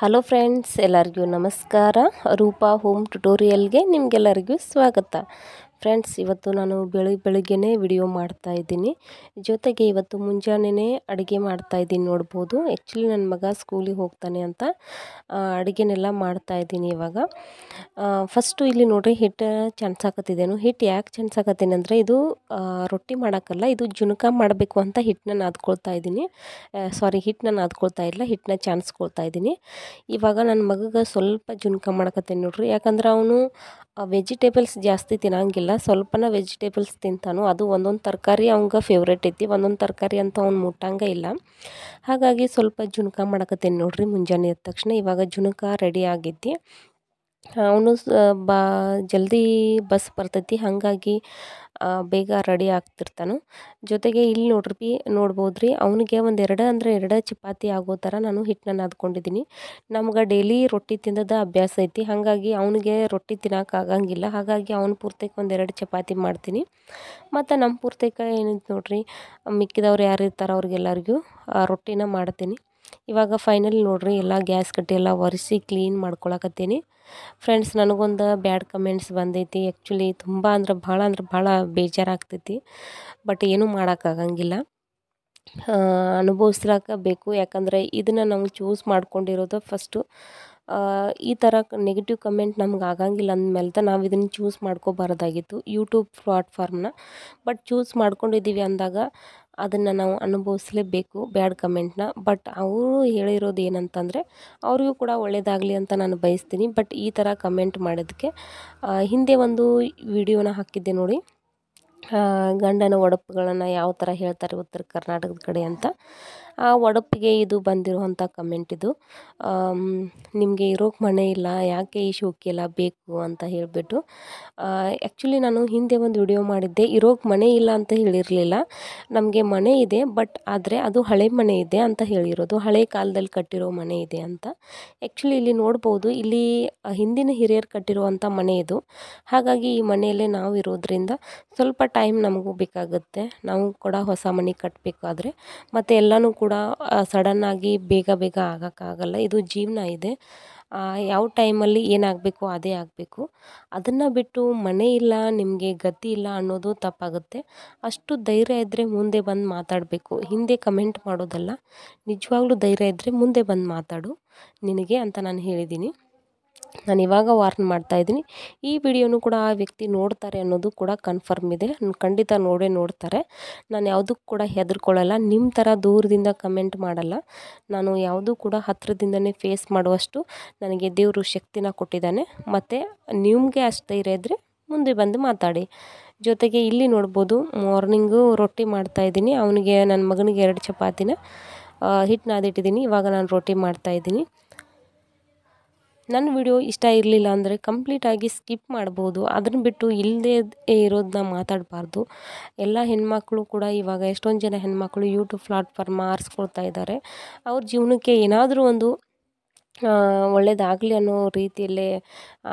hello friends ಎಲ್ಲರಿಗೂ ನಮಸ್ಕಾರ Roopa home ಟ್ಯುಟೋರಿಯಲ್ಗೆ ನಿಮಗೆಲ್ಲರಿಗೂ ಸ್ವಾಗತ ಫ್ರೆಂಡ್ಸ್ ಇವತ್ತು ನಾನು ಬೆಳಿಗ್ಗೆ ಬೆಳಗ್ಗೆನೇ ವಿಡಿಯೋ ಮಾಡ್ತಾ ಇದ್ದೀನಿ ಜೊತೆಗೆ ಇವತ್ತು ಮುಂಜಾನೆಯೇ ಅಡುಗೆ ಮಾಡ್ತಾ ಇದ್ದೀನಿ ನೋಡ್ಬೋದು ಆ್ಯಕ್ಚುಲಿ ನನ್ನ ಮಗ ಸ್ಕೂಲಿಗೆ ಹೋಗ್ತಾನೆ ಅಂತ ಅಡುಗೆನೆಲ್ಲ ಮಾಡ್ತಾ ಇದ್ದೀನಿ ಇವಾಗ ಫಸ್ಟು ಇಲ್ಲಿ ನೋಡ್ರಿ ಹಿಟ್ಟು ಚಣ್ಸಾಕತ್ತಿದ್ದೇನು ಹಿಟ್ಟು ಯಾಕೆ ಹಾಕತ್ತೀನಿ ಅಂದರೆ ಇದು ರೊಟ್ಟಿ ಮಾಡೋಕ್ಕಲ್ಲ ಇದು ಜುಣಕ ಮಾಡಬೇಕು ಅಂತ ಹಿಟ್ಟನ್ನ ನಾದ್ಕೊಳ್ತಾ ಇದ್ದೀನಿ ಸಾರಿ ಹಿಟ್ಟನ್ನ ನಾದ್ಕೊಳ್ತಾ ಇಲ್ಲ ಹಿಟ್ಟನ್ನ ಚಾನ್ಸ್ಕೊಳ್ತಾ ಇದ್ದೀನಿ ಇವಾಗ ನನ್ನ ಮಗಗೆ ಸ್ವಲ್ಪ ಜುಣಕ ಮಾಡಕತ್ತೀನಿ ನೋಡಿರಿ ಯಾಕಂದ್ರೆ ಅವನು ವೆಜಿಟೇಬಲ್ಸ್ ಜಾಸ್ತಿ ತಿನ್ನಂಗಿಲ್ಲ ಸ್ವಲ್ಪನ ವೆಜಿಟೇಬಲ್ಸ್ ತಿಂತಾನು ಅದು ಒಂದೊಂದು ತರಕಾರಿ ಅವಂಗೆ ಫೇವ್ರೇಟ್ ಐತಿ ಒಂದೊಂದು ತರಕಾರಿ ಅಂತ ಅವ್ನು ಮುಟ್ಟಂಗ ಇಲ್ಲ ಹಾಗಾಗಿ ಸ್ವಲ್ಪ ಜುಣಕ ಮಾಡಕತ್ತೇನೆ ನೋಡ್ರಿ ಮುಂಜಾನೆ ಎದ್ದ ತಕ್ಷಣ ಇವಾಗ ಜುಣಕ ರೆಡಿ ಆಗೈತಿ ಅವನು ಬಾ ಜಲ್ದಿ ಬಸ್ ಬರ್ತೈತಿ ಹಾಗಾಗಿ ಬೇಗ ರೆಡಿ ಆಗ್ತಿರ್ತಾನೆ ಜೊತೆಗೆ ಇಲ್ಲಿ ನೋಡ್ರಿ ಬಿ ನೋಡ್ಬೋದು ರೀ ಅವನಿಗೆ ಒಂದು ಎರಡು ಅಂದರೆ ಎರಡು ಚಪಾತಿ ಆಗೋ ಥರ ನಾನು ಹಿಟ್ಟನ್ನ ನಾದ್ಕೊಂಡಿದ್ದೀನಿ ನಮ್ಗೆ ಡೈಲಿ ರೊಟ್ಟಿ ತಿಂದದ ಅಭ್ಯಾಸ ಐತಿ ಹಾಗಾಗಿ ಅವನಿಗೆ ರೊಟ್ಟಿ ತಿನ್ನೋಕೆ ಆಗಂಗಿಲ್ಲ ಹಾಗಾಗಿ ಅವ್ನ ಒಂದು ಒಂದೆರಡು ಚಪಾತಿ ಮಾಡ್ತೀನಿ ಮತ್ತು ನಮ್ಮ ಪೂರ್ತಕ್ಕೆ ಏನಿದೆ ನೋಡ್ರಿ ಮಿಕ್ಕಿದವ್ರು ಯಾರು ಇರ್ತಾರೋ ಅವ್ರಿಗೆಲ್ಲರಿಗೂ ರೊಟ್ಟಿನ ಮಾಡ್ತೀನಿ ಇವಾಗ ಫೈನಲ್ ನೋಡ್ರಿ ಎಲ್ಲ ಗ್ಯಾಸ್ ಕಟ್ಟಿ ಎಲ್ಲ ಒರೆಸಿ ಕ್ಲೀನ್ ಮಾಡ್ಕೊಳಕತ್ತೀನಿ ಫ್ರೆಂಡ್ಸ್ ನನಗೊಂದು ಬ್ಯಾಡ್ ಕಮೆಂಟ್ಸ್ ಬಂದೈತಿ ಆ್ಯಕ್ಚುಲಿ ತುಂಬ ಅಂದ್ರೆ ಭಾಳ ಅಂದ್ರೆ ಭಾಳ ಬೇಜಾರಾಗ್ತೈತಿ ಬಟ್ ಏನೂ ಮಾಡೋಕ್ಕಾಗಂಗಿಲ್ಲ ಅನುಭವಿಸ್ಲಾಕ ಬೇಕು ಯಾಕಂದರೆ ಇದನ್ನು ನಾವು ಚೂಸ್ ಮಾಡ್ಕೊಂಡಿರೋದು ಫಸ್ಟು ಈ ಥರ ನೆಗೆಟಿವ್ ಕಮೆಂಟ್ ನಮ್ಗೆ ಆಗಂಗಿಲ್ಲ ಅಂದಮೇಲೆ ನಾವು ಇದನ್ನು ಚೂಸ್ ಮಾಡ್ಕೋಬಾರ್ದಾಗಿತ್ತು ಯೂಟ್ಯೂಬ್ ಪ್ಲಾಟ್ಫಾರ್ಮ್ನ ಬಟ್ ಚೂಸ್ ಮಾಡ್ಕೊಂಡಿದ್ದೀವಿ ಅಂದಾಗ ಅದನ್ನು ನಾವು ಅನುಭವಿಸಲೇಬೇಕು ಬ್ಯಾಡ್ ಕಮೆಂಟ್ನ ಬಟ್ ಅವರು ಹೇಳಿರೋದು ಏನಂತಂದರೆ ಅವ್ರಿಗೂ ಕೂಡ ಒಳ್ಳೆಯದಾಗಲಿ ಅಂತ ನಾನು ಬಯಸ್ತೀನಿ ಬಟ್ ಈ ಥರ ಕಮೆಂಟ್ ಮಾಡೋದಕ್ಕೆ ಹಿಂದೆ ಒಂದು ವಿಡಿಯೋನ ಹಾಕಿದ್ದೆ ನೋಡಿ ಗಂಡನ ಒಡಪುಗಳನ್ನು ಯಾವ ಥರ ಹೇಳ್ತಾರೆ ಉತ್ತರ ಕರ್ನಾಟಕದ ಕಡೆ ಅಂತ ಆ ಒಡಪಿಗೆ ಇದು ಬಂದಿರುವಂಥ ಕಮೆಂಟ್ ಇದು ನಿಮಗೆ ಇರೋಕ್ಕೆ ಮನೆ ಇಲ್ಲ ಯಾಕೆ ಈ ಎಲ್ಲ ಬೇಕು ಅಂತ ಹೇಳಿಬಿಟ್ಟು ಆ್ಯಕ್ಚುಲಿ ನಾನು ಹಿಂದೆ ಒಂದು ವಿಡಿಯೋ ಮಾಡಿದ್ದೆ ಇರೋಕ್ಕೆ ಮನೆ ಇಲ್ಲ ಅಂತ ಹೇಳಿರಲಿಲ್ಲ ನಮಗೆ ಮನೆ ಇದೆ ಬಟ್ ಆದರೆ ಅದು ಹಳೆ ಮನೆ ಇದೆ ಅಂತ ಹೇಳಿರೋದು ಹಳೆ ಕಾಲದಲ್ಲಿ ಕಟ್ಟಿರೋ ಮನೆ ಇದೆ ಅಂತ ಆ್ಯಕ್ಚುಲಿ ಇಲ್ಲಿ ನೋಡ್ಬೋದು ಇಲ್ಲಿ ಹಿಂದಿನ ಹಿರಿಯರು ಕಟ್ಟಿರುವಂಥ ಮನೆ ಇದು ಹಾಗಾಗಿ ಈ ಮನೆಯಲ್ಲೇ ನಾವು ಇರೋದ್ರಿಂದ ಸ್ವಲ್ಪ ಟೈಮ್ ನಮಗೂ ಬೇಕಾಗುತ್ತೆ ನಾವು ಕೂಡ ಹೊಸ ಮನೆ ಕಟ್ಟಬೇಕಾದ್ರೆ ಮತ್ತು ಎಲ್ಲನೂ ಕೂಡ ಕೂಡ ಸಡನ್ನಾಗಿ ಬೇಗ ಬೇಗ ಆಗೋಕ್ಕಾಗಲ್ಲ ಇದು ಜೀವನ ಇದೆ ಯಾವ ಟೈಮಲ್ಲಿ ಏನಾಗಬೇಕು ಅದೇ ಆಗಬೇಕು ಅದನ್ನು ಬಿಟ್ಟು ಮನೆ ಇಲ್ಲ ನಿಮಗೆ ಗತಿ ಇಲ್ಲ ಅನ್ನೋದು ತಪ್ಪಾಗುತ್ತೆ ಅಷ್ಟು ಧೈರ್ಯ ಇದ್ದರೆ ಮುಂದೆ ಬಂದು ಮಾತಾಡಬೇಕು ಹಿಂದೆ ಕಮೆಂಟ್ ಮಾಡೋದಲ್ಲ ನಿಜವಾಗ್ಲೂ ಧೈರ್ಯ ಇದ್ದರೆ ಮುಂದೆ ಬಂದು ಮಾತಾಡು ನಿನಗೆ ಅಂತ ನಾನು ಹೇಳಿದ್ದೀನಿ ನಾನು ಇವಾಗ ವಾರ್ನ್ ಮಾಡ್ತಾ ಇದ್ದೀನಿ ಈ ವಿಡಿಯೋನು ಕೂಡ ಆ ವ್ಯಕ್ತಿ ನೋಡ್ತಾರೆ ಅನ್ನೋದು ಕೂಡ ಕನ್ಫರ್ಮ್ ಇದೆ ಖಂಡಿತ ನೋಡೇ ನೋಡ್ತಾರೆ ನಾನು ಯಾವುದಕ್ಕೂ ಕೂಡ ಹೆದರ್ಕೊಳ್ಳಲ್ಲ ನಿಮ್ಮ ಥರ ದೂರದಿಂದ ಕಮೆಂಟ್ ಮಾಡಲ್ಲ ನಾನು ಯಾವುದೂ ಕೂಡ ಹತ್ತಿರದಿಂದನೇ ಫೇಸ್ ಮಾಡುವಷ್ಟು ನನಗೆ ದೇವರು ಶಕ್ತಿನ ಕೊಟ್ಟಿದ್ದಾನೆ ಮತ್ತು ನಿಮಗೆ ಅಷ್ಟು ಧೈರ್ಯ ಇದ್ದರೆ ಮುಂದೆ ಬಂದು ಮಾತಾಡಿ ಜೊತೆಗೆ ಇಲ್ಲಿ ನೋಡ್ಬೋದು ಮಾರ್ನಿಂಗು ರೊಟ್ಟಿ ಮಾಡ್ತಾಯಿದ್ದೀನಿ ಅವನಿಗೆ ನನ್ನ ಮಗನಿಗೆ ಎರಡು ಚಪಾತಿನ ಹಿಟ್ಟು ನಾದಿಟ್ಟಿದ್ದೀನಿ ಇವಾಗ ನಾನು ರೊಟ್ಟಿ ಮಾಡ್ತಾಯಿದ್ದೀನಿ ನನ್ನ ವಿಡಿಯೋ ಇಷ್ಟ ಇರಲಿಲ್ಲ ಅಂದರೆ ಕಂಪ್ಲೀಟಾಗಿ ಸ್ಕಿಪ್ ಮಾಡ್ಬೋದು ಅದನ್ನು ಬಿಟ್ಟು ಇಲ್ಲದೇ ಇರೋದನ್ನ ಮಾತಾಡಬಾರ್ದು ಎಲ್ಲ ಹೆಣ್ಮಕ್ಳು ಕೂಡ ಇವಾಗ ಎಷ್ಟೊಂದು ಜನ ಹೆಣ್ಮಕ್ಳು ಯೂಟ್ಯೂಬ್ ಪ್ಲಾಟ್ಫಾರ್ಮ್ ಆರಿಸ್ಕೊಳ್ತಾ ಇದ್ದಾರೆ ಅವ್ರ ಜೀವನಕ್ಕೆ ಏನಾದರೂ ಒಂದು ಒಳ್ಳೆಯದಾಗಲಿ ಅನ್ನೋ ರೀತಿಯಲ್ಲೇ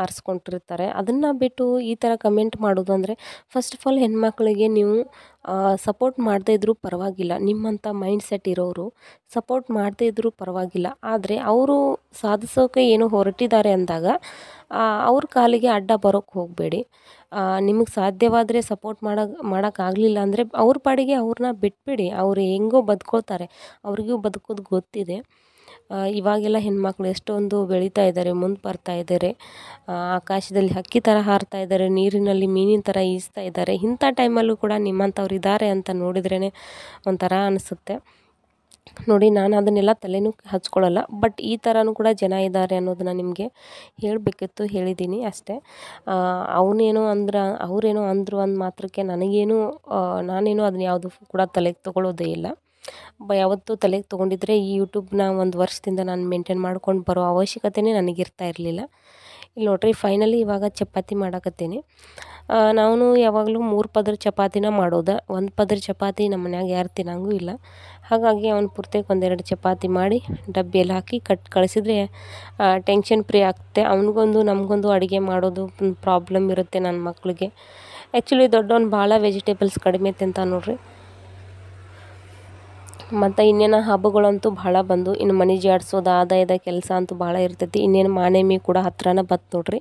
ಆರಿಸ್ಕೊಂಡಿರ್ತಾರೆ ಅದನ್ನು ಬಿಟ್ಟು ಈ ಥರ ಕಮೆಂಟ್ ಮಾಡೋದು ಅಂದರೆ ಫಸ್ಟ್ ಆಫ್ ಆಲ್ ಹೆಣ್ಮಕ್ಳಿಗೆ ನೀವು ಸಪೋರ್ಟ್ ಮಾಡದೇ ಇದ್ದರೂ ಪರವಾಗಿಲ್ಲ ನಿಮ್ಮಂಥ ಮೈಂಡ್ ಸೆಟ್ ಇರೋರು ಸಪೋರ್ಟ್ ಮಾಡದೇ ಇದ್ದರೂ ಪರವಾಗಿಲ್ಲ ಆದರೆ ಅವರು ಸಾಧಿಸೋಕೆ ಏನು ಹೊರಟಿದ್ದಾರೆ ಅಂದಾಗ ಅವ್ರ ಕಾಲಿಗೆ ಅಡ್ಡ ಬರೋಕ್ಕೆ ಹೋಗಬೇಡಿ ನಿಮಗೆ ಸಾಧ್ಯವಾದರೆ ಸಪೋರ್ಟ್ ಮಾಡೋಕೆ ಮಾಡೋಕ್ಕಾಗಲಿಲ್ಲ ಅಂದರೆ ಅವ್ರ ಪಾಡಿಗೆ ಅವ್ರನ್ನ ಬಿಟ್ಬಿಡಿ ಅವ್ರು ಹೆಂಗೋ ಬದುಕೋತಾರೆ ಅವ್ರಿಗೂ ಬದುಕೋದು ಗೊತ್ತಿದೆ ಇವಾಗೆಲ್ಲ ಹೆಣ್ಮಕ್ಳು ಎಷ್ಟೊಂದು ಬೆಳೀತಾ ಇದ್ದಾರೆ ಮುಂದೆ ಬರ್ತಾ ಇದ್ದಾರೆ ಆಕಾಶದಲ್ಲಿ ಹಕ್ಕಿ ಥರ ಹಾರ್ತಾ ಇದ್ದಾರೆ ನೀರಿನಲ್ಲಿ ಮೀನಿನ ಥರ ಈಜ್ತಾ ಇದ್ದಾರೆ ಇಂಥ ಟೈಮಲ್ಲೂ ಕೂಡ ನಿಮ್ಮಂಥವ್ರು ಇದ್ದಾರೆ ಅಂತ ನೋಡಿದ್ರೇ ಒಂಥರ ಅನಿಸುತ್ತೆ ನೋಡಿ ನಾನು ಅದನ್ನೆಲ್ಲ ತಲೆನೂ ಹಚ್ಕೊಳ್ಳಲ್ಲ ಬಟ್ ಈ ಥರನೂ ಕೂಡ ಜನ ಇದ್ದಾರೆ ಅನ್ನೋದನ್ನ ನಿಮಗೆ ಹೇಳಬೇಕಿತ್ತು ಹೇಳಿದ್ದೀನಿ ಅಷ್ಟೇ ಅವನೇನೋ ಅಂದ್ರೆ ಅವರೇನೋ ಅಂದರು ಅಂದ ಮಾತ್ರಕ್ಕೆ ನನಗೇನು ನಾನೇನು ಅದನ್ನ ಯಾವುದು ಕೂಡ ತಲೆಗೆ ತಗೊಳ್ಳೋದೇ ಇಲ್ಲ ಯಾವತ್ತೂ ತಲೆಗೆ ತೊಗೊಂಡಿದ್ರೆ ಈ ಯೂಟ್ಯೂಬ್ನ ಒಂದು ವರ್ಷದಿಂದ ನಾನು ಮೇಂಟೈನ್ ಮಾಡ್ಕೊಂಡು ಬರೋ ಅವಶ್ಯಕತೆನೇ ನನಗಿರ್ತಾ ಇರಲಿಲ್ಲ ಇಲ್ಲಿ ನೋಡ್ರಿ ಫೈನಲಿ ಇವಾಗ ಚಪಾತಿ ಮಾಡಾಕತ್ತೀನಿ ನಾನು ಯಾವಾಗಲೂ ಮೂರು ಪದರ ಚಪಾತಿನ ಮಾಡೋದು ಒಂದು ಪದರ ಚಪಾತಿ ನಮ್ಮ ಮನ್ಯಾಗ ಯಾರು ತಿನ್ನಂಗೂ ಇಲ್ಲ ಹಾಗಾಗಿ ಅವ್ನು ಪೂರ್ತಿಗೆ ಒಂದೆರಡು ಚಪಾತಿ ಮಾಡಿ ಡಬ್ಬಿಯಲ್ಲಿ ಹಾಕಿ ಕಟ್ ಕಳಿಸಿದ್ರೆ ಟೆನ್ಷನ್ ಫ್ರೀ ಆಗುತ್ತೆ ಅವನಿಗೊಂದು ನಮಗೊಂದು ಅಡುಗೆ ಮಾಡೋದು ಪ್ರಾಬ್ಲಮ್ ಇರುತ್ತೆ ನನ್ನ ಮಕ್ಕಳಿಗೆ ಆ್ಯಕ್ಚುಲಿ ದೊಡ್ಡವನು ಭಾಳ ವೆಜಿಟೇಬಲ್ಸ್ ಕಡಿಮೆ ತಿಂತ ನೋಡ್ರಿ ಮತ್ತು ಇನ್ನೇನು ಹಬ್ಬಗಳಂತೂ ಭಾಳ ಬಂದು ಇನ್ನು ಮನೆ ಜಾಡಿಸೋದು ಆದಾಯದ ಕೆಲಸ ಅಂತೂ ಭಾಳ ಇರ್ತೈತಿ ಇನ್ನೇನು ಮಾನೇಮಿ ಕೂಡ ಹತ್ರನ ಬತ್ತು ನೋಡ್ರಿ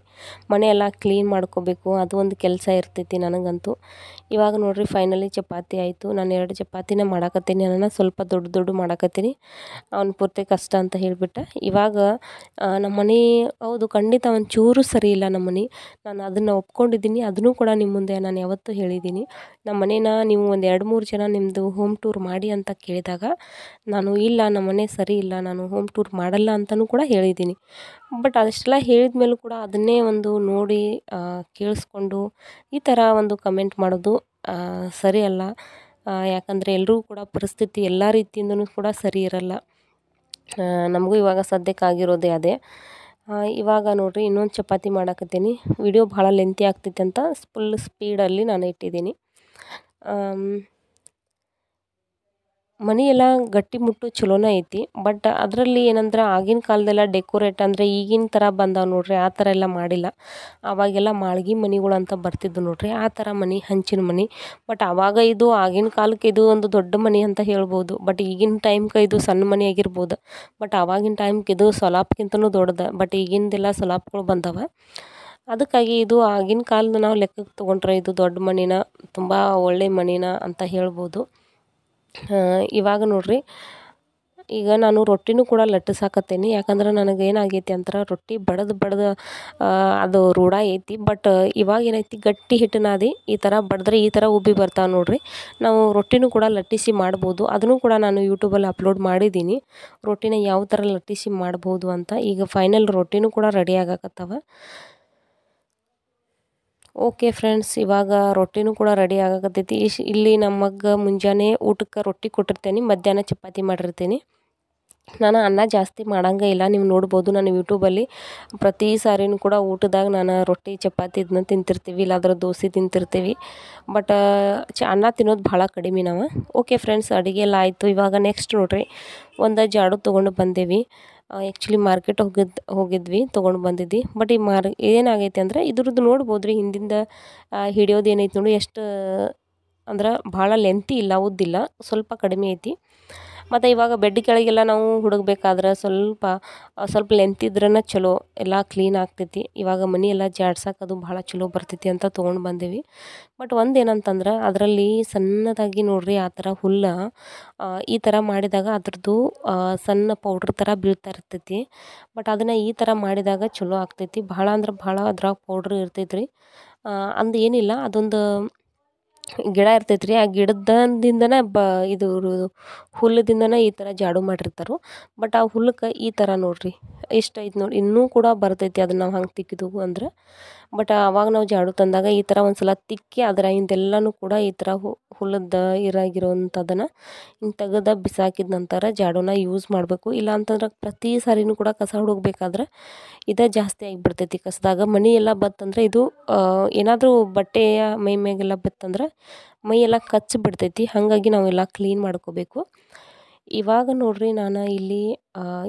ಮನೆ ಎಲ್ಲ ಕ್ಲೀನ್ ಮಾಡ್ಕೋಬೇಕು ಅದು ಒಂದು ಕೆಲಸ ಇರ್ತೈತಿ ನನಗಂತೂ ಇವಾಗ ನೋಡಿರಿ ಫೈನಲಿ ಚಪಾತಿ ಆಯಿತು ನಾನು ಎರಡು ಚಪಾತಿನ ಮಾಡಾಕತ್ತೀನಿ ನಾನು ಸ್ವಲ್ಪ ದೊಡ್ಡ ದೊಡ್ಡ ಮಾಡಾಕತ್ತೀನಿ ಅವ್ನ ಪೂರ್ತಿ ಕಷ್ಟ ಅಂತ ಹೇಳಿಬಿಟ್ಟ ಇವಾಗ ನಮ್ಮ ಮನೆ ಹೌದು ಖಂಡಿತ ಚೂರು ಸರಿ ಇಲ್ಲ ನಮ್ಮ ಮನೆ ನಾನು ಅದನ್ನು ಒಪ್ಕೊಂಡಿದ್ದೀನಿ ಅದನ್ನು ಕೂಡ ನಿಮ್ಮ ಮುಂದೆ ನಾನು ಯಾವತ್ತೂ ಹೇಳಿದ್ದೀನಿ ನಮ್ಮ ಮನೇನ ನೀವು ಒಂದು ಎರಡು ಮೂರು ಜನ ನಿಮ್ಮದು ಹೋಮ್ ಟೂರ್ ಮಾಡಿ ಅಂತ ಕೇಳಿದಾಗ ಹೇಳಿದಾಗ ನಾನು ಇಲ್ಲ ನಮ್ಮನೆ ಸರಿ ಇಲ್ಲ ನಾನು ಹೋಮ್ ಟೂರ್ ಮಾಡಲ್ಲ ಅಂತಲೂ ಕೂಡ ಹೇಳಿದ್ದೀನಿ ಬಟ್ ಅದಷ್ಟೆಲ್ಲ ಹೇಳಿದ ಮೇಲೂ ಕೂಡ ಅದನ್ನೇ ಒಂದು ನೋಡಿ ಕೇಳಿಸ್ಕೊಂಡು ಈ ಥರ ಒಂದು ಕಮೆಂಟ್ ಮಾಡೋದು ಸರಿ ಅಲ್ಲ ಯಾಕಂದರೆ ಎಲ್ಲರೂ ಕೂಡ ಪರಿಸ್ಥಿತಿ ಎಲ್ಲ ರೀತಿಯಿಂದನೂ ಕೂಡ ಸರಿ ಇರಲ್ಲ ನಮಗೂ ಇವಾಗ ಸದ್ಯಕ್ಕಾಗಿರೋದೇ ಅದೇ ಇವಾಗ ನೋಡಿರಿ ಇನ್ನೊಂದು ಚಪಾತಿ ಮಾಡಾಕತ್ತೀನಿ ವಿಡಿಯೋ ಭಾಳ ಲೆಂತಿ ಆಗ್ತೈತೆ ಅಂತ ಫುಲ್ ಸ್ಪೀಡಲ್ಲಿ ನಾನು ಇಟ್ಟಿದ್ದೀನಿ ಮನೆ ಎಲ್ಲ ಗಟ್ಟಿಮುಟ್ಟು ಚಲೋನೆ ಐತಿ ಬಟ್ ಅದರಲ್ಲಿ ಏನಂದ್ರೆ ಆಗಿನ ಕಾಲದೆಲ್ಲ ಡೆಕೋರೇಟ್ ಅಂದರೆ ಈಗಿನ ಥರ ಬಂದಾವೆ ನೋಡ್ರಿ ಆ ಥರ ಎಲ್ಲ ಮಾಡಿಲ್ಲ ಆವಾಗೆಲ್ಲ ಮಾಳ್ಗಿ ಮನೆಗಳು ಅಂತ ಬರ್ತಿದ್ವು ನೋಡ್ರಿ ಆ ಥರ ಮನೆ ಹಂಚಿನ ಮನೆ ಬಟ್ ಆವಾಗ ಇದು ಆಗಿನ ಕಾಲಕ್ಕೆ ಇದು ಒಂದು ದೊಡ್ಡ ಮನೆ ಅಂತ ಹೇಳ್ಬೋದು ಬಟ್ ಈಗಿನ ಟೈಮ್ಗೆ ಇದು ಸಣ್ಣ ಮನೆ ಆಗಿರ್ಬೋದು ಬಟ್ ಆವಾಗಿನ ಟೈಮ್ಗೆ ಇದು ಸೊಲಾಪ್ಗಿಂತನೂ ದೊಡ್ಡದ ಬಟ್ ಈಗಿನದೆಲ್ಲ ಸೊಲಾಪ್ಗಳು ಬಂದವೆ ಅದಕ್ಕಾಗಿ ಇದು ಆಗಿನ ಕಾಲದ ನಾವು ಲೆಕ್ಕಕ್ಕೆ ತೊಗೊಂಡ್ರೆ ಇದು ದೊಡ್ಡ ಮನೆನ ತುಂಬ ಒಳ್ಳೆಯ ಮನೆನ ಅಂತ ಹೇಳ್ಬೋದು ಇವಾಗ ನೋಡಿರಿ ಈಗ ನಾನು ರೊಟ್ಟಿನೂ ಕೂಡ ಲಟ್ಟಿಸಾಕತ್ತೇನಿ ಯಾಕಂದ್ರೆ ನನಗೆ ಏನಾಗೈತಿ ಅಂದ್ರೆ ರೊಟ್ಟಿ ಬಡದು ಬಡದು ಅದು ರೂಢ ಐತಿ ಬಟ್ ಇವಾಗ ಏನೈತಿ ಗಟ್ಟಿ ಹಿಟ್ಟಿನಾದಿ ಈ ಥರ ಬಡಿದ್ರೆ ಈ ಥರ ಉಬ್ಬಿ ಬರ್ತಾವೆ ನೋಡ್ರಿ ನಾವು ರೊಟ್ಟಿನೂ ಕೂಡ ಲಟ್ಟಿಸಿ ಮಾಡ್ಬೋದು ಅದನ್ನು ಕೂಡ ನಾನು ಯೂಟ್ಯೂಬಲ್ಲಿ ಅಪ್ಲೋಡ್ ಮಾಡಿದ್ದೀನಿ ರೊಟ್ಟಿನ ಯಾವ ಥರ ಲಟ್ಟಿಸಿ ಮಾಡ್ಬೋದು ಅಂತ ಈಗ ಫೈನಲ್ ರೊಟ್ಟಿನೂ ಕೂಡ ರೆಡಿ ಆಗಕತ್ತವ ಓಕೆ ಫ್ರೆಂಡ್ಸ್ ಇವಾಗ ರೊಟ್ಟಿನೂ ಕೂಡ ರೆಡಿ ಆಗಾಕತ್ತೈತಿ ಇಲ್ಲಿ ನಮಗೆ ಮುಂಜಾನೆ ಊಟಕ್ಕೆ ರೊಟ್ಟಿ ಕೊಟ್ಟಿರ್ತೇನೆ ಮಧ್ಯಾಹ್ನ ಚಪಾತಿ ಮಾಡಿರ್ತೀನಿ ನಾನು ಅನ್ನ ಜಾಸ್ತಿ ಮಾಡಂಗಿಲ್ಲ ಇಲ್ಲ ನೀವು ನೋಡ್ಬೋದು ನಾನು ಯೂಟ್ಯೂಬಲ್ಲಿ ಪ್ರತಿ ಸಾರಿನೂ ಕೂಡ ಊಟದಾಗ ನಾನು ರೊಟ್ಟಿ ಚಪಾತಿ ಇದನ್ನ ತಿಂತಿರ್ತೀವಿ ಇಲ್ಲಾದ್ರೂ ದೋಸೆ ತಿಂತಿರ್ತೀವಿ ಬಟ್ ಚ ಅನ್ನ ತಿನ್ನೋದು ಭಾಳ ಕಡಿಮೆ ನಾವು ಓಕೆ ಫ್ರೆಂಡ್ಸ್ ಅಡುಗೆ ಎಲ್ಲ ಆಯಿತು ಇವಾಗ ನೆಕ್ಸ್ಟ್ ನೋಡ್ರಿ ಒಂದು ಜಾಡು ತೊಗೊಂಡು ಬಂದೇವಿ ಆ್ಯಕ್ಚುಲಿ ಮಾರ್ಕೆಟ್ ಹೋಗಿದ್ದು ಹೋಗಿದ್ವಿ ತೊಗೊಂಡು ಬಂದಿದ್ವಿ ಬಟ್ ಈ ಮಾರ್ ಏನಾಗೈತೆ ಅಂದರೆ ಇದ್ರದ್ದು ನೋಡ್ಬೋದು ರೀ ಹಿಂದಿಂದ ಹಿಡಿಯೋದು ಏನೈತೆ ನೋಡಿ ಎಷ್ಟು ಅಂದ್ರೆ ಭಾಳ ಲೆಂತಿ ಇಲ್ಲ ಉದ್ದಿಲ್ಲ ಸ್ವಲ್ಪ ಕಡಿಮೆ ಐತಿ ಮತ್ತು ಇವಾಗ ಬೆಡ್ ಕೆಳಗೆಲ್ಲ ನಾವು ಹುಡುಗಬೇಕಾದ್ರೆ ಸ್ವಲ್ಪ ಸ್ವಲ್ಪ ಲೆಂತ್ ಇದ್ರೇ ಚಲೋ ಎಲ್ಲ ಕ್ಲೀನ್ ಆಗ್ತೈತಿ ಇವಾಗ ಮನೆ ಎಲ್ಲ ಜಾಡ್ಸಕ್ಕೆ ಅದು ಭಾಳ ಚಲೋ ಬರ್ತೈತಿ ಅಂತ ತೊಗೊಂಡು ಬಂದೀವಿ ಬಟ್ ಏನಂತಂದ್ರೆ ಅದರಲ್ಲಿ ಸಣ್ಣದಾಗಿ ನೋಡ್ರಿ ಆ ಥರ ಹುಲ್ಲ ಈ ಥರ ಮಾಡಿದಾಗ ಅದ್ರದ್ದು ಸಣ್ಣ ಪೌಡ್ರ್ ಥರ ಬೀಳ್ತಾ ಇರ್ತೈತಿ ಬಟ್ ಅದನ್ನು ಈ ಥರ ಮಾಡಿದಾಗ ಚಲೋ ಆಗ್ತೈತಿ ಭಾಳ ಅಂದ್ರೆ ಭಾಳ ಅದ್ರಾಗ ಪೌಡ್ರ್ ಇರ್ತೈತ್ರಿ ರೀ ಅಂದೇನಿಲ್ಲ ಅದೊಂದು ಗಿಡ ಇರ್ತೈತೆ ರೀ ಆ ಗಿಡದಿಂದನೇ ಬ ಇದು ಹುಲ್ಲದಿಂದನೇ ಈ ಥರ ಜಾಡು ಮಾಡಿರ್ತಾರೆ ಬಟ್ ಆ ಹುಲ್ಲಕ್ಕೆ ಈ ಥರ ನೋಡಿರಿ ಇಷ್ಟ ಐತೆ ನೋಡಿ ಇನ್ನೂ ಕೂಡ ಬರ್ತೈತಿ ಅದನ್ನ ನಾವು ಹಂಗೆ ತಿಕ್ಕಿದ್ವು ಅಂದ್ರೆ ಬಟ್ ಆವಾಗ ನಾವು ಜಾಡು ತಂದಾಗ ಈ ಥರ ಒಂದು ಸಲ ತಿಕ್ಕಿ ಅದರ ಹಿಂದೆಲ್ಲನೂ ಕೂಡ ಈ ಥರ ಹುಲ್ಲದ ಇರಾಗಿರೋವಂಥದ್ದನ್ನು ಹಿಂಗೆ ತೆಗೆದ ಬಿಸಾಕಿದ ನಂತರ ಜಾಡೋನ ಯೂಸ್ ಮಾಡಬೇಕು ಇಲ್ಲ ಅಂತಂದ್ರೆ ಪ್ರತಿ ಸಾರಿನೂ ಕೂಡ ಕಸ ಹುಡುಗಬೇಕಾದ್ರೆ ಇದೇ ಜಾಸ್ತಿ ಆಗಿಬಿಡ್ತೈತಿ ಕಸದಾಗ ಮನಿ ಎಲ್ಲ ಬತ್ತಂದ್ರೆ ಇದು ಏನಾದರೂ ಬಟ್ಟೆಯ ಮೈ ಮ್ಯಾಗೆಲ್ಲ ಬತ್ತಂದ್ರೆ ಮೈಯೆಲ್ಲ ಕಚ್ಚಿ ಬಿಡ್ತೈತಿ ಹಾಗಾಗಿ ನಾವೆಲ್ಲ ಕ್ಲೀನ್ ಮಾಡ್ಕೋಬೇಕು ಇವಾಗ ನೋಡ್ರಿ ನಾನು ಇಲ್ಲಿ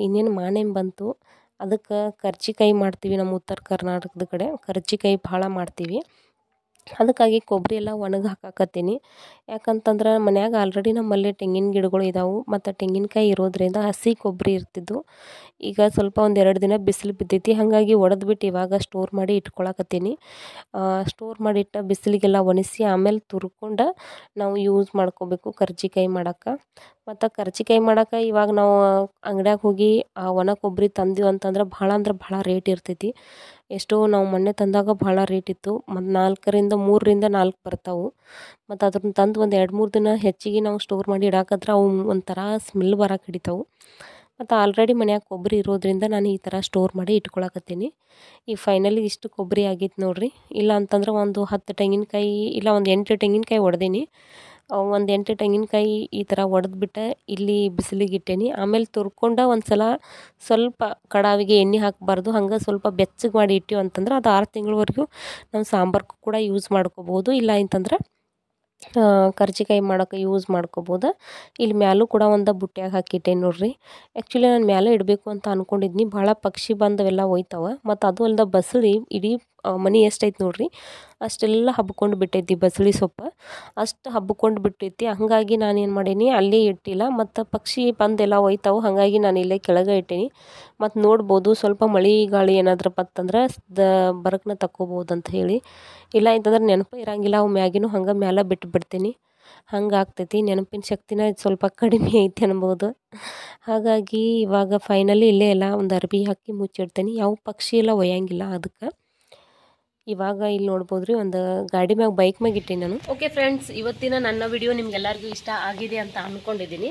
ಇನ್ನೇನು ಮಾನೇಮ್ ಬಂತು ಅದಕ್ಕೆ ಕರ್ಜಿಕಾಯಿ ಮಾಡ್ತೀವಿ ನಮ್ಮ ಉತ್ತರ ಕರ್ನಾಟಕದ ಕಡೆ ಕರ್ಜಿಕಾಯಿ ಭಾಳ ಮಾಡ್ತೀವಿ ಅದಕ್ಕಾಗಿ ಕೊಬ್ಬರಿ ಎಲ್ಲ ಒಣಗಿ ಹಾಕಾಕತ್ತೀನಿ ಯಾಕಂತಂದ್ರೆ ಮನ್ಯಾಗ ಆಲ್ರೆಡಿ ನಮ್ಮಲ್ಲಿ ತೆಂಗಿನ ಗಿಡಗಳು ಇದ್ದಾವೆ ಮತ್ತು ತೆಂಗಿನಕಾಯಿ ಇರೋದ್ರಿಂದ ಹಸಿ ಕೊಬ್ಬರಿ ಇರ್ತಿದ್ದು ಈಗ ಸ್ವಲ್ಪ ಒಂದು ಎರಡು ದಿನ ಬಿಸಿಲು ಬಿದ್ದೈತಿ ಹಾಗಾಗಿ ಒಡೆದ್ಬಿಟ್ಟು ಇವಾಗ ಸ್ಟೋರ್ ಮಾಡಿ ಇಟ್ಕೊಳಕತ್ತೀನಿ ಸ್ಟೋರ್ ಮಾಡಿಟ್ಟ ಬಿಸಿಲಿಗೆಲ್ಲ ಒಣಸಿ ಆಮೇಲೆ ತುರ್ಕೊಂಡು ನಾವು ಯೂಸ್ ಮಾಡ್ಕೋಬೇಕು ಕರ್ಜಿಕಾಯಿ ಮಾಡೋಕ್ಕೆ ಮತ್ತು ಕರ್ಜಿಕಾಯಿ ಮಾಡೋಕೆ ಇವಾಗ ನಾವು ಅಂಗಡ್ಯಾಗ ಹೋಗಿ ಆ ಒಣ ಕೊಬ್ಬರಿ ತಂದೀವಿ ಅಂತಂದ್ರೆ ಭಾಳ ಅಂದ್ರೆ ಭಾಳ ರೇಟ್ ಇರ್ತೈತಿ ಎಷ್ಟೋ ನಾವು ಮೊನ್ನೆ ತಂದಾಗ ಭಾಳ ರೇಟ್ ಇತ್ತು ಮತ್ತು ನಾಲ್ಕರಿಂದ ಮೂರರಿಂದ ನಾಲ್ಕು ಬರ್ತಾವು ಮತ್ತು ಅದ್ರನ್ನ ತಂದು ಒಂದು ಎರಡು ಮೂರು ದಿನ ಹೆಚ್ಚಿಗೆ ನಾವು ಸ್ಟೋರ್ ಮಾಡಿ ಇಡಾಕತ್ರ ಅವು ಒಂಥರ ಸ್ಮೆಲ್ ಬರಕ್ಕೆ ಹಿಡಿತಾವು ಮತ್ತು ಆಲ್ರೆಡಿ ಮನ್ಯಾಗ ಕೊಬ್ಬರಿ ಇರೋದ್ರಿಂದ ನಾನು ಈ ಥರ ಸ್ಟೋರ್ ಮಾಡಿ ಇಟ್ಕೊಳಕತ್ತೀನಿ ಈಗ ಫೈನಲಿ ಇಷ್ಟು ಕೊಬ್ಬರಿ ಆಗಿತ್ತು ನೋಡಿರಿ ಇಲ್ಲ ಅಂತಂದ್ರೆ ಒಂದು ಹತ್ತು ತೆಂಗಿನಕಾಯಿ ಇಲ್ಲ ಒಂದು ಎಂಟು ತೆಂಗಿನಕಾಯಿ ಒಡೆದೀನಿ ಒಂದು ಎಂಟು ತೆಂಗಿನಕಾಯಿ ಈ ಥರ ಒಡೆದ್ಬಿಟ್ಟೆ ಇಲ್ಲಿ ಬಿಸಿಲಿಗೆ ಇಟ್ಟೇನಿ ಆಮೇಲೆ ತುರ್ಕೊಂಡು ಒಂದು ಸಲ ಸ್ವಲ್ಪ ಕಡಾವಿಗೆ ಎಣ್ಣೆ ಹಾಕಬಾರ್ದು ಹಂಗೆ ಸ್ವಲ್ಪ ಬೆಚ್ಚಗೆ ಮಾಡಿ ಇಟ್ಟು ಅಂತಂದ್ರೆ ಅದು ಆರು ತಿಂಗಳವರೆಗೂ ನಾವು ಸಾಂಬಾರ್ಗೂ ಕೂಡ ಯೂಸ್ ಮಾಡ್ಕೋಬೋದು ಇಲ್ಲ ಅಂತಂದ್ರೆ ಕರ್ಜಿಕಾಯಿ ಮಾಡೋಕೆ ಯೂಸ್ ಮಾಡ್ಕೋಬೋದು ಇಲ್ಲಿ ಮ್ಯಾಲೂ ಕೂಡ ಒಂದು ಬುಟ್ಟಿಯಾಗ ಹಾಕಿಟ್ಟೆ ನೋಡ್ರಿ ಆ್ಯಕ್ಚುಲಿ ನಾನು ಮ್ಯಾಲೆ ಇಡಬೇಕು ಅಂತ ಅಂದ್ಕೊಂಡಿದ್ನಿ ಭಾಳ ಪಕ್ಷಿ ಬಂದವೆಲ್ಲ ಹೋಯ್ತವೆ ಮತ್ತು ಅದು ಅಲ್ಲದ ಬಸಳಿ ಇಡೀ ಮನೆ ಎಷ್ಟೈತೆ ನೋಡ್ರಿ ಅಷ್ಟೆಲ್ಲ ಹಬ್ಕೊಂಡು ಬಿಟ್ಟೈತಿ ಬಸಳಿ ಸೊಪ್ಪು ಅಷ್ಟು ಹಬ್ಕೊಂಡು ಬಿಟ್ಟೈತಿ ಹಾಗಾಗಿ ಏನು ಮಾಡೀನಿ ಅಲ್ಲೇ ಇಟ್ಟಿಲ್ಲ ಮತ್ತು ಪಕ್ಷಿ ಬಂದೆಲ್ಲ ಹೋಯ್ತಾವೆ ಹಾಗಾಗಿ ನಾನು ಇಲ್ಲೇ ಕೆಳಗೆ ಇಟ್ಟೀನಿ ಮತ್ತು ನೋಡ್ಬೋದು ಸ್ವಲ್ಪ ಮಳೆ ಗಾಳಿ ಏನಾದ್ರೂ ಬತ್ತಂದ್ರೆ ದ ಬರಕನ್ನ ತಕ್ಕೋಬೋದು ಅಂತ ಹೇಳಿ ಇಲ್ಲ ಅಂತಂದ್ರೆ ನೆನಪು ಇರೋಂಗಿಲ್ಲ ಅವು ಮ್ಯಾಗಿನೂ ಹಂಗೆ ಮ್ಯಾಲ ಬಿಟ್ಟು ಬಿಡ್ತೀನಿ ಹಂಗೆ ಆಗ್ತೈತಿ ನೆನಪಿನ ಶಕ್ತಿನ ಸ್ವಲ್ಪ ಕಡಿಮೆ ಐತಿ ಅನ್ಬೋದು ಹಾಗಾಗಿ ಇವಾಗ ಫೈನಲಿ ಇಲ್ಲೇ ಎಲ್ಲ ಒಂದು ಅರ್ಬಿ ಹಾಕಿ ಮುಚ್ಚಿಡ್ತೀನಿ ಯಾವ ಪಕ್ಷಿ ಎಲ್ಲ ಒಯ್ಯಂಗಿಲ್ಲ ಅದಕ್ಕೆ ಇವಾಗ ಇಲ್ಲಿ ನೋಡ್ಬೋದು ರೀ ಒಂದು ಗಾಡಿ ಮ್ಯಾಗ ಬೈಕ್ ಮ್ಯಾಗ ಇಟ್ಟೀನಿ ನಾನು ಓಕೆ ಫ್ರೆಂಡ್ಸ್ ಇವತ್ತಿನ ನನ್ನ ವಿಡಿಯೋ ನಿಮ್ಗೆಲ್ಲರಿಗೂ ಇಷ್ಟ ಆಗಿದೆ ಅಂತ ಅಂದ್ಕೊಂಡಿದ್ದೀನಿ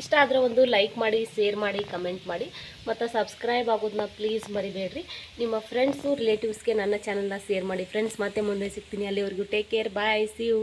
ಇಷ್ಟ ಆದರೆ ಒಂದು ಲೈಕ್ ಮಾಡಿ ಶೇರ್ ಮಾಡಿ ಕಮೆಂಟ್ ಮಾಡಿ ಮತ್ತು ಸಬ್ಸ್ಕ್ರೈಬ್ ಆಗೋದನ್ನ ಪ್ಲೀಸ್ ಮರಿಬೇಡ್ರಿ ನಿಮ್ಮ ಫ್ರೆಂಡ್ಸು ರಿಲೇಟಿವ್ಸ್ಗೆ ನನ್ನ ಚಾನಲ್ನ ಶೇರ್ ಮಾಡಿ ಫ್ರೆಂಡ್ಸ್ ಮತ್ತೆ ಮುಂದೆ ಸಿಗ್ತೀನಿ ಅಲ್ಲಿವರೆಗೂ take care bye see you